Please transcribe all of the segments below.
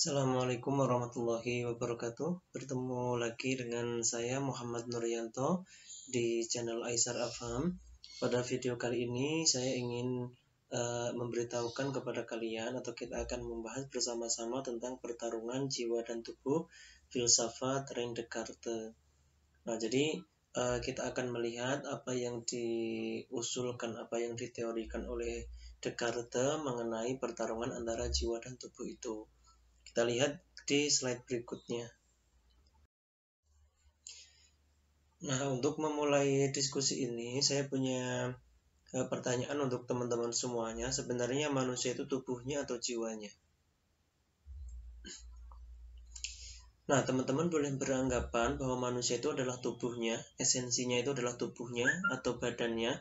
Assalamualaikum warahmatullahi wabarakatuh. Bertemu lagi dengan saya Muhammad Nuryanto di channel Aisar Afam. Pada video kali ini saya ingin uh, memberitahukan kepada kalian atau kita akan membahas bersama-sama tentang pertarungan jiwa dan tubuh filsafat Rene Descartes. Nah, jadi uh, kita akan melihat apa yang diusulkan, apa yang diteorikan oleh Descartes mengenai pertarungan antara jiwa dan tubuh itu. Kita lihat di slide berikutnya. Nah, untuk memulai diskusi ini, saya punya eh, pertanyaan untuk teman-teman semuanya. Sebenarnya manusia itu tubuhnya atau jiwanya? Nah, teman-teman boleh beranggapan bahwa manusia itu adalah tubuhnya, esensinya itu adalah tubuhnya atau badannya.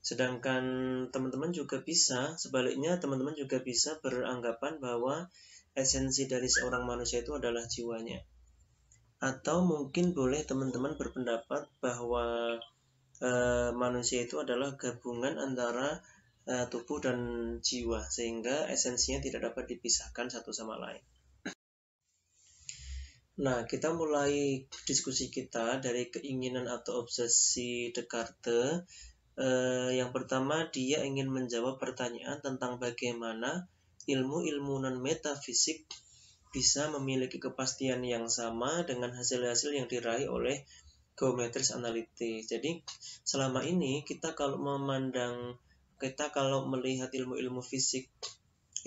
Sedangkan teman-teman juga bisa, sebaliknya teman-teman juga bisa beranggapan bahwa esensi dari seorang manusia itu adalah jiwanya. Atau mungkin boleh teman-teman berpendapat bahwa e, manusia itu adalah gabungan antara e, tubuh dan jiwa, sehingga esensinya tidak dapat dipisahkan satu sama lain. Nah, kita mulai diskusi kita dari keinginan atau obsesi Descartes. E, yang pertama, dia ingin menjawab pertanyaan tentang bagaimana ilmu-ilmu non-metafisik bisa memiliki kepastian yang sama dengan hasil-hasil yang diraih oleh geometris analitik. Jadi selama ini kita kalau memandang kita kalau melihat ilmu-ilmu fisik,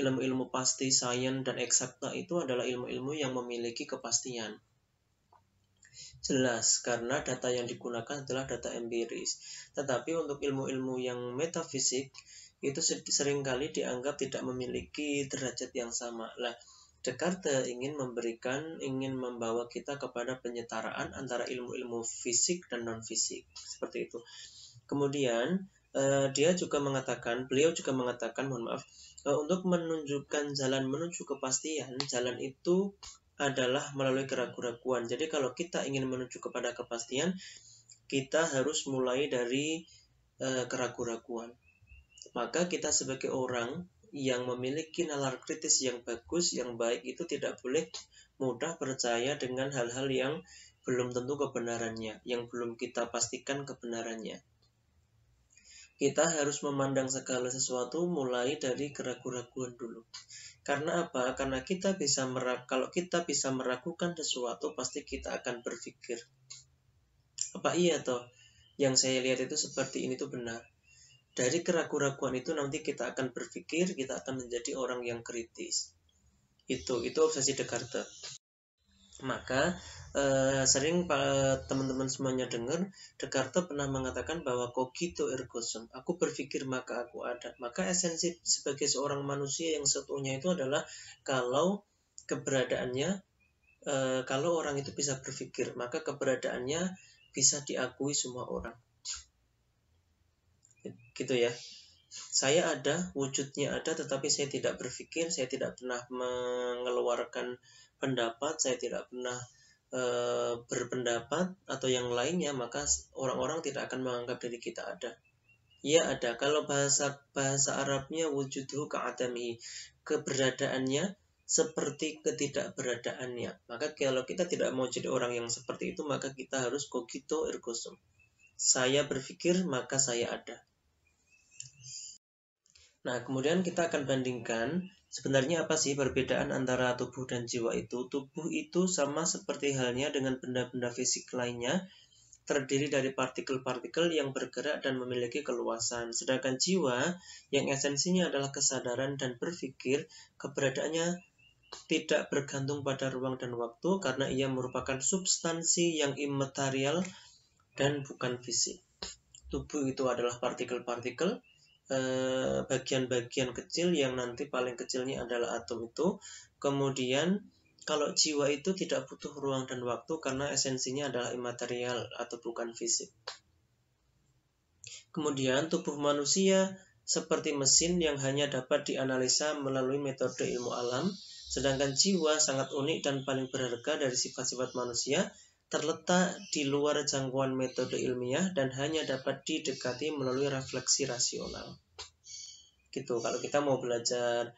ilmu-ilmu pasti, sains dan eksakta itu adalah ilmu-ilmu yang memiliki kepastian. Jelas, karena data yang digunakan adalah data empiris. Tetapi untuk ilmu-ilmu yang metafisik, itu seringkali dianggap tidak memiliki derajat yang sama. Lah, Descartes ingin memberikan, ingin membawa kita kepada penyetaraan antara ilmu-ilmu fisik dan non-fisik. Seperti itu. Kemudian, eh, dia juga mengatakan, beliau juga mengatakan, mohon maaf, eh, untuk menunjukkan jalan menuju kepastian, jalan itu adalah melalui keraguan-keraguan. Jadi kalau kita ingin menuju kepada kepastian, kita harus mulai dari eh, keraguan-keraguan. Maka kita sebagai orang yang memiliki nalar kritis yang bagus, yang baik itu tidak boleh mudah percaya dengan hal-hal yang belum tentu kebenarannya, yang belum kita pastikan kebenarannya. Kita harus memandang segala sesuatu mulai dari keraguan keraguan dulu. Karena apa? Karena kita bisa merak kalau kita bisa meragukan sesuatu pasti kita akan berpikir apa iya toh yang saya lihat itu seperti ini tuh benar dari keraguan keraguan itu nanti kita akan berpikir, kita akan menjadi orang yang kritis. Itu, itu obsesi Dekarta. Maka eh, sering teman-teman semuanya dengar Dekarta pernah mengatakan bahwa cogito ergo sum. Aku berpikir maka aku ada. Maka esensi sebagai seorang manusia yang seutuhnya itu adalah kalau keberadaannya eh, kalau orang itu bisa berpikir, maka keberadaannya bisa diakui semua orang gitu ya saya ada wujudnya ada tetapi saya tidak berpikir saya tidak pernah mengeluarkan pendapat saya tidak pernah e, berpendapat atau yang lainnya maka orang-orang tidak akan menganggap diri kita ada ya ada kalau bahasa bahasa Arabnya wujudhu ka'adami keberadaannya seperti ketidakberadaannya. Maka kalau kita tidak mau jadi orang yang seperti itu, maka kita harus cogito ergo sum. Saya berpikir, maka saya ada. Nah, kemudian kita akan bandingkan sebenarnya apa sih perbedaan antara tubuh dan jiwa itu? Tubuh itu sama seperti halnya dengan benda-benda fisik lainnya, terdiri dari partikel-partikel yang bergerak dan memiliki keluasan. Sedangkan jiwa yang esensinya adalah kesadaran dan berpikir, keberadaannya tidak bergantung pada ruang dan waktu karena ia merupakan substansi yang imaterial dan bukan fisik. Tubuh itu adalah partikel-partikel Eh, bagian-bagian eh, kecil yang nanti paling kecilnya adalah atom itu. Kemudian kalau jiwa itu tidak butuh ruang dan waktu karena esensinya adalah imaterial atau bukan fisik. Kemudian tubuh manusia seperti mesin yang hanya dapat dianalisa melalui metode ilmu alam, sedangkan jiwa sangat unik dan paling berharga dari sifat-sifat manusia terletak di luar jangkauan metode ilmiah dan hanya dapat didekati melalui refleksi rasional. Gitu. Kalau kita mau belajar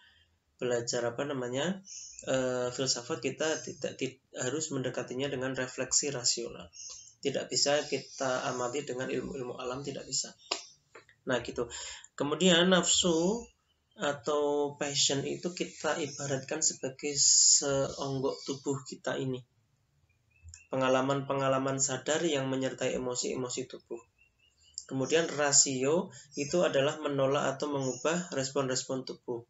belajar apa namanya e, filsafat kita tidak harus mendekatinya dengan refleksi rasional. Tidak bisa kita amati dengan ilmu-ilmu alam tidak bisa. Nah gitu. Kemudian nafsu atau passion itu kita ibaratkan sebagai seonggok tubuh kita ini pengalaman-pengalaman sadar yang menyertai emosi-emosi tubuh. Kemudian rasio itu adalah menolak atau mengubah respon-respon tubuh.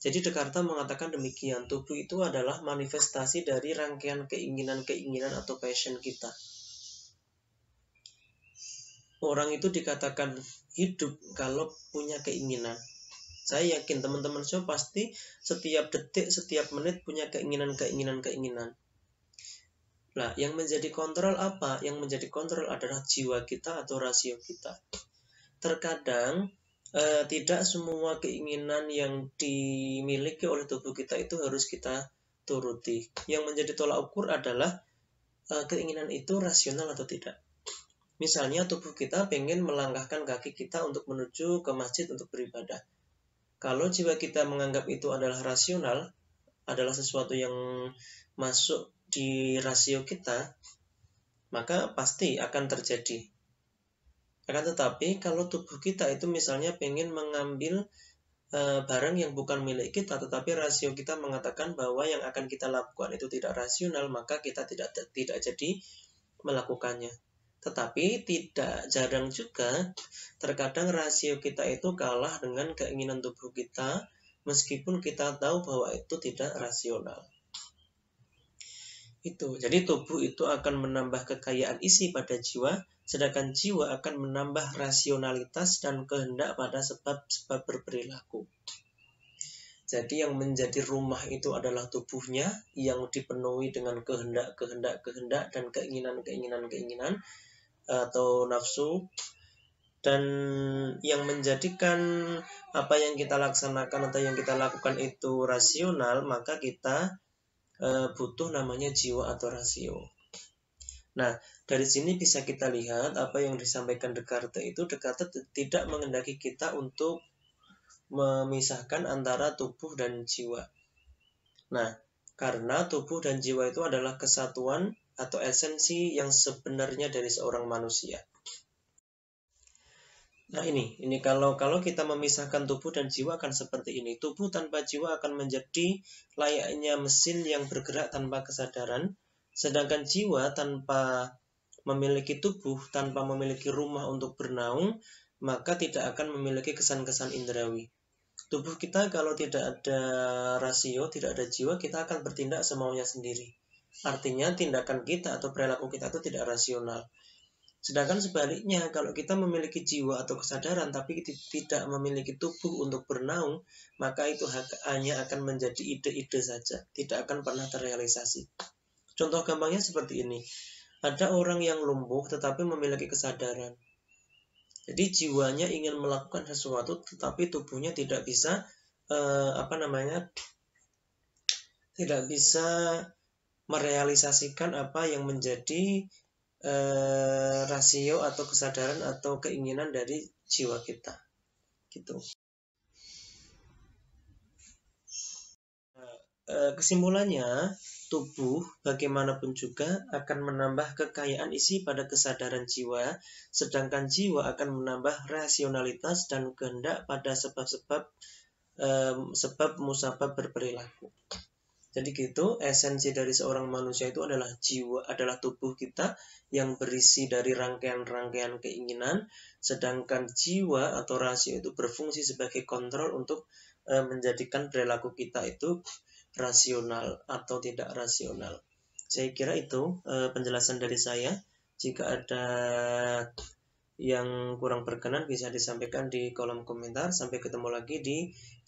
Jadi Descartes mengatakan demikian, tubuh itu adalah manifestasi dari rangkaian keinginan-keinginan atau passion kita. Orang itu dikatakan hidup kalau punya keinginan. Saya yakin teman-teman semua pasti setiap detik, setiap menit punya keinginan-keinginan-keinginan. Nah, yang menjadi kontrol apa? Yang menjadi kontrol adalah jiwa kita atau rasio kita. Terkadang eh, tidak semua keinginan yang dimiliki oleh tubuh kita itu harus kita turuti. Yang menjadi tolak ukur adalah eh, keinginan itu rasional atau tidak. Misalnya tubuh kita ingin melangkahkan kaki kita untuk menuju ke masjid untuk beribadah. Kalau jiwa kita menganggap itu adalah rasional, adalah sesuatu yang masuk di rasio kita, maka pasti akan terjadi. Akan tetapi kalau tubuh kita itu misalnya pengen mengambil e, barang yang bukan milik kita, tetapi rasio kita mengatakan bahwa yang akan kita lakukan itu tidak rasional, maka kita tidak tidak jadi melakukannya. Tetapi tidak jarang juga terkadang rasio kita itu kalah dengan keinginan tubuh kita meskipun kita tahu bahwa itu tidak rasional. Itu. Jadi tubuh itu akan menambah kekayaan isi pada jiwa, sedangkan jiwa akan menambah rasionalitas dan kehendak pada sebab-sebab berperilaku. Jadi yang menjadi rumah itu adalah tubuhnya yang dipenuhi dengan kehendak-kehendak-kehendak dan keinginan-keinginan-keinginan eh, atau nafsu dan yang menjadikan apa yang kita laksanakan atau yang kita lakukan itu rasional, maka kita e, butuh namanya jiwa atau rasio. Nah, dari sini bisa kita lihat apa yang disampaikan Descartes itu Descartes tidak mengendaki kita untuk memisahkan antara tubuh dan jiwa. Nah, karena tubuh dan jiwa itu adalah kesatuan atau esensi yang sebenarnya dari seorang manusia. Nah ini, ini kalau kalau kita memisahkan tubuh dan jiwa akan seperti ini. Tubuh tanpa jiwa akan menjadi layaknya mesin yang bergerak tanpa kesadaran, sedangkan jiwa tanpa memiliki tubuh, tanpa memiliki rumah untuk bernaung, maka tidak akan memiliki kesan-kesan indrawi. Tubuh kita kalau tidak ada rasio, tidak ada jiwa, kita akan bertindak semaunya sendiri. Artinya tindakan kita atau perilaku kita itu tidak rasional. Sedangkan sebaliknya, kalau kita memiliki jiwa atau kesadaran tapi tidak memiliki tubuh untuk bernaung, maka itu hanya akan menjadi ide-ide saja, tidak akan pernah terrealisasi. Contoh gampangnya seperti ini. Ada orang yang lumpuh tetapi memiliki kesadaran. Jadi jiwanya ingin melakukan sesuatu tetapi tubuhnya tidak bisa eh, apa namanya? tidak bisa merealisasikan apa yang menjadi eh, rasio atau kesadaran atau keinginan dari jiwa kita gitu eh, kesimpulannya, tubuh bagaimanapun juga akan menambah kekayaan isi pada kesadaran jiwa, sedangkan jiwa akan menambah rasionalitas dan kehendak pada sebab-sebab um, sebab musabab berperilaku. Jadi gitu, esensi dari seorang manusia itu adalah jiwa, adalah tubuh kita yang berisi dari rangkaian-rangkaian keinginan, sedangkan jiwa atau rasio itu berfungsi sebagai kontrol untuk e, menjadikan perilaku kita itu rasional atau tidak rasional. Saya kira itu e, penjelasan dari saya. Jika ada yang kurang berkenan bisa disampaikan di kolom komentar. Sampai ketemu lagi di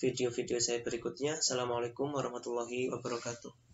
video-video saya berikutnya. Assalamualaikum warahmatullahi wabarakatuh.